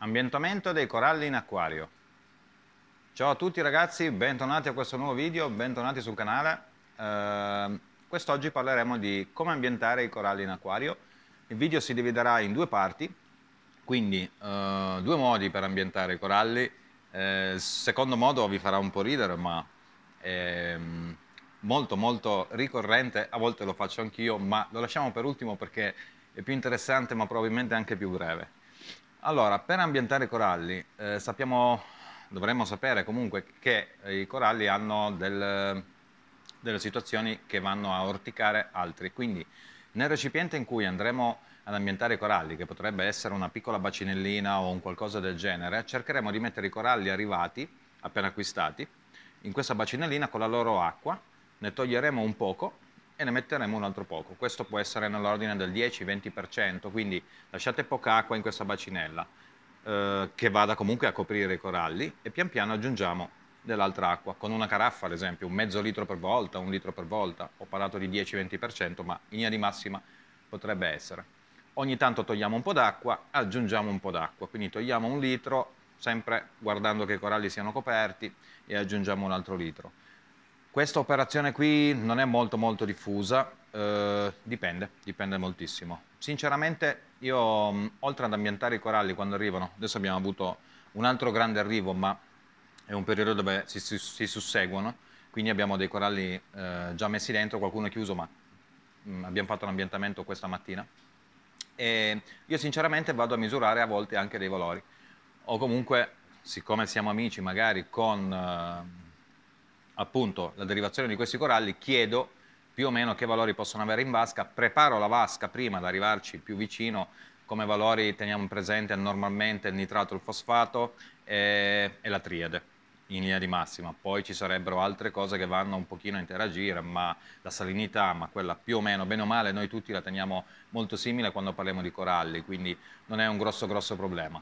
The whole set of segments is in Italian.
Ambientamento dei coralli in acquario. Ciao a tutti ragazzi, bentornati a questo nuovo video, bentornati sul canale. Eh, quest'oggi parleremo di come ambientare i coralli in acquario. Il video si dividerà in due parti, quindi eh, due modi per ambientare i coralli. Eh, il secondo modo vi farà un po' ridere, ma è mm, molto molto ricorrente, a volte lo faccio anch'io, ma lo lasciamo per ultimo perché è più interessante ma probabilmente anche più breve. Allora, per ambientare i coralli, eh, sappiamo, dovremmo sapere comunque che i coralli hanno del, delle situazioni che vanno a orticare altri, quindi nel recipiente in cui andremo ad ambientare i coralli, che potrebbe essere una piccola bacinellina o un qualcosa del genere, cercheremo di mettere i coralli arrivati, appena acquistati, in questa bacinellina con la loro acqua, ne toglieremo un poco e ne metteremo un altro poco. Questo può essere nell'ordine del 10-20%, quindi lasciate poca acqua in questa bacinella eh, che vada comunque a coprire i coralli e pian piano aggiungiamo dell'altra acqua, con una caraffa ad esempio, un mezzo litro per volta, un litro per volta, ho parlato di 10-20%, ma in linea di massima potrebbe essere. Ogni tanto togliamo un po' d'acqua, aggiungiamo un po' d'acqua, quindi togliamo un litro, sempre guardando che i coralli siano coperti, e aggiungiamo un altro litro questa operazione qui non è molto molto diffusa, eh, dipende, dipende moltissimo. Sinceramente io mm, oltre ad ambientare i coralli quando arrivano, adesso abbiamo avuto un altro grande arrivo ma è un periodo dove si, si, si susseguono, quindi abbiamo dei coralli eh, già messi dentro, qualcuno è chiuso ma mh, mm, abbiamo fatto l'ambientamento questa mattina. E io sinceramente vado a misurare a volte anche dei valori o comunque siccome siamo amici magari con... Eh, appunto la derivazione di questi coralli, chiedo più o meno che valori possono avere in vasca, preparo la vasca prima ad arrivarci più vicino, come valori teniamo presente normalmente il nitrato, il fosfato e, e la triade in linea di massima, poi ci sarebbero altre cose che vanno un pochino a interagire, ma la salinità, ma quella più o meno, bene o male, noi tutti la teniamo molto simile quando parliamo di coralli, quindi non è un grosso grosso problema.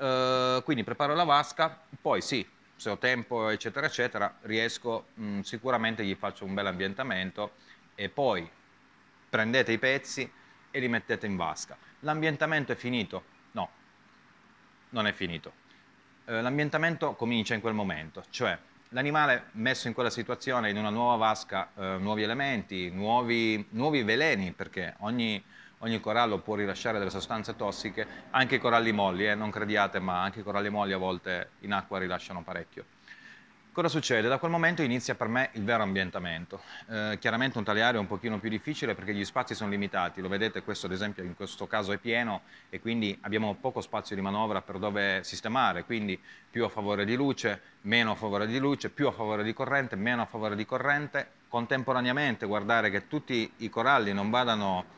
Uh, quindi preparo la vasca, poi sì, se ho tempo eccetera eccetera, riesco, mh, mm, sicuramente gli faccio un bel ambientamento e poi prendete i pezzi e li mettete in vasca. L'ambientamento è finito? No, non è finito. Eh, l'ambientamento comincia in quel momento, cioè l'animale messo in quella situazione, in una nuova vasca, eh, nuovi elementi, nuovi, nuovi veleni, perché ogni ogni corallo può rilasciare delle sostanze tossiche, anche i coralli molli, eh, non crediate, ma anche i coralli molli a volte in acqua rilasciano parecchio. Cosa succede? Da quel momento inizia per me il vero ambientamento. Eh, chiaramente un tale è un pochino più difficile perché gli spazi sono limitati, lo vedete questo ad esempio in questo caso è pieno e quindi abbiamo poco spazio di manovra per dove sistemare, quindi più a favore di luce, meno a favore di luce, più a favore di corrente, meno a favore di corrente, contemporaneamente guardare che tutti i coralli non vadano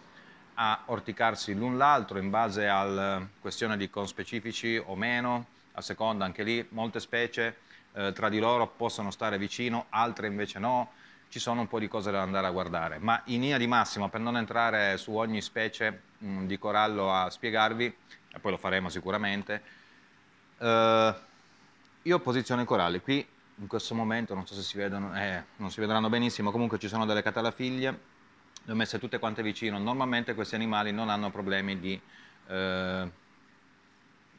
a orticarsi l'un l'altro in base alla eh, questione di conspecifici o meno, a seconda anche lì molte specie eh, tra di loro possono stare vicino, altre invece no, ci sono un po' di cose da andare a guardare, ma in linea di massima per non entrare su ogni specie mh, mm, di corallo a spiegarvi, e poi lo faremo sicuramente, eh, io posiziono i coralli qui in questo momento non so se si vedono, eh, non si vedranno benissimo, comunque ci sono delle catalafiglie le ho messe tutte quante vicino, normalmente questi animali non hanno problemi di, eh,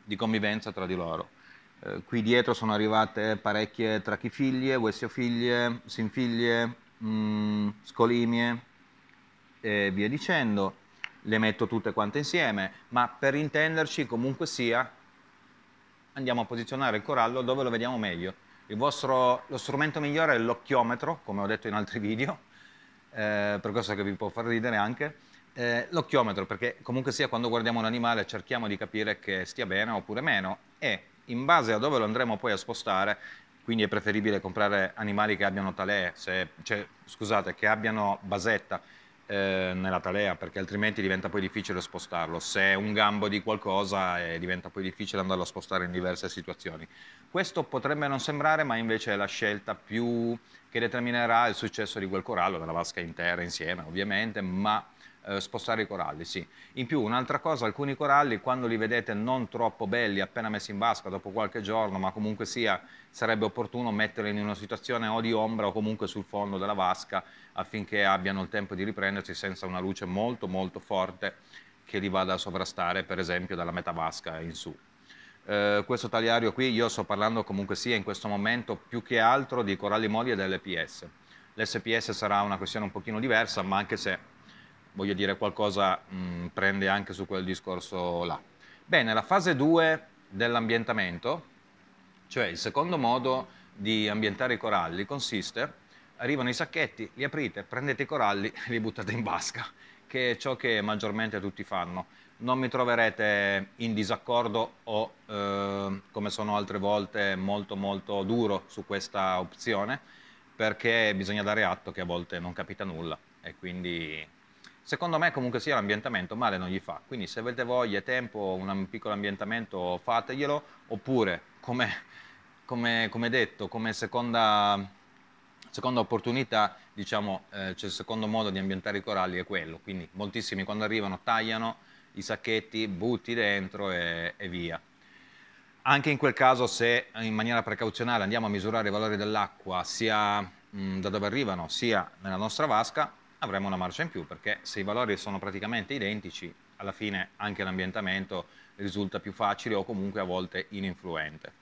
di convivenza tra di loro. Eh, qui dietro sono arrivate parecchie trachifiglie, uessiofiglie, sinfiglie, mh, mm, scolimie e via dicendo. Le metto tutte quante insieme, ma per intenderci comunque sia andiamo a posizionare il corallo dove lo vediamo meglio. Il vostro, lo strumento migliore è l'occhiometro, come ho detto in altri video, eh, per questo che vi può far ridere anche, eh, l'occhiometro, perché comunque sia quando guardiamo un animale cerchiamo di capire che stia bene oppure meno e in base a dove lo andremo poi a spostare, quindi è preferibile comprare animali che abbiano talè, se, cioè, scusate, che abbiano basetta, eh, nella talea, perché altrimenti diventa poi difficile spostarlo. Se è un gambo di qualcosa eh, diventa poi difficile andarlo a spostare in diverse situazioni. Questo potrebbe non sembrare, ma invece è la scelta più che determinerà il successo di quel corallo, della vasca intera insieme ovviamente, ma eh, spostare i coralli, sì. In più un'altra cosa, alcuni coralli quando li vedete non troppo belli, appena messi in vasca dopo qualche giorno, ma comunque sia, sarebbe opportuno metterli in una situazione o di ombra o comunque sul fondo della vasca affinché abbiano il tempo di riprendersi senza una luce molto molto forte che li vada a sovrastare per esempio dalla metà vasca in su. Eh, questo tagliario qui, io sto parlando comunque sia in questo momento più che altro di coralli molli e dell'EPS. L'SPS sarà una questione un pochino diversa, ma anche se voglio dire qualcosa mh, mm, prende anche su quel discorso là. Bene, la fase 2 dell'ambientamento, cioè il secondo modo di ambientare i coralli, consiste, arrivano i sacchetti, li aprite, prendete i coralli e li buttate in vasca, che è ciò che maggiormente tutti fanno. Non mi troverete in disaccordo o, eh, come sono altre volte, molto molto duro su questa opzione, perché bisogna dare atto che a volte non capita nulla e quindi Secondo me comunque sia l'ambientamento male non gli fa, quindi se avete voglia e tempo un piccolo ambientamento fateglielo, oppure come, come, come detto, come seconda, seconda opportunità, diciamo, eh, cioè il secondo modo di ambientare i coralli è quello, quindi moltissimi quando arrivano tagliano i sacchetti, butti dentro e, e via. Anche in quel caso se in maniera precauzionale andiamo a misurare i valori dell'acqua sia mh, da dove arrivano sia nella nostra vasca, avremo una marcia in più perché se i valori sono praticamente identici, alla fine anche l'ambientamento risulta più facile o comunque a volte ininfluente.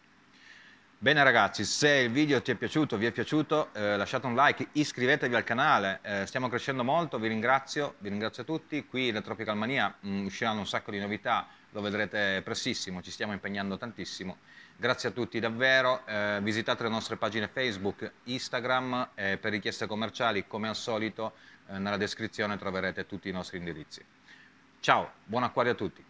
Bene ragazzi, se il video ti è piaciuto, vi è piaciuto, eh, lasciate un like, iscrivetevi al canale, eh, stiamo crescendo molto, vi ringrazio, vi ringrazio a tutti, qui nella Tropical Mania mh, mm, usciranno un sacco di novità lo vedrete prestissimo, ci stiamo impegnando tantissimo. Grazie a tutti davvero, eh, visitate le nostre pagine Facebook, Instagram, e per richieste commerciali come al solito eh, nella descrizione troverete tutti i nostri indirizzi. Ciao, buon acquario a tutti!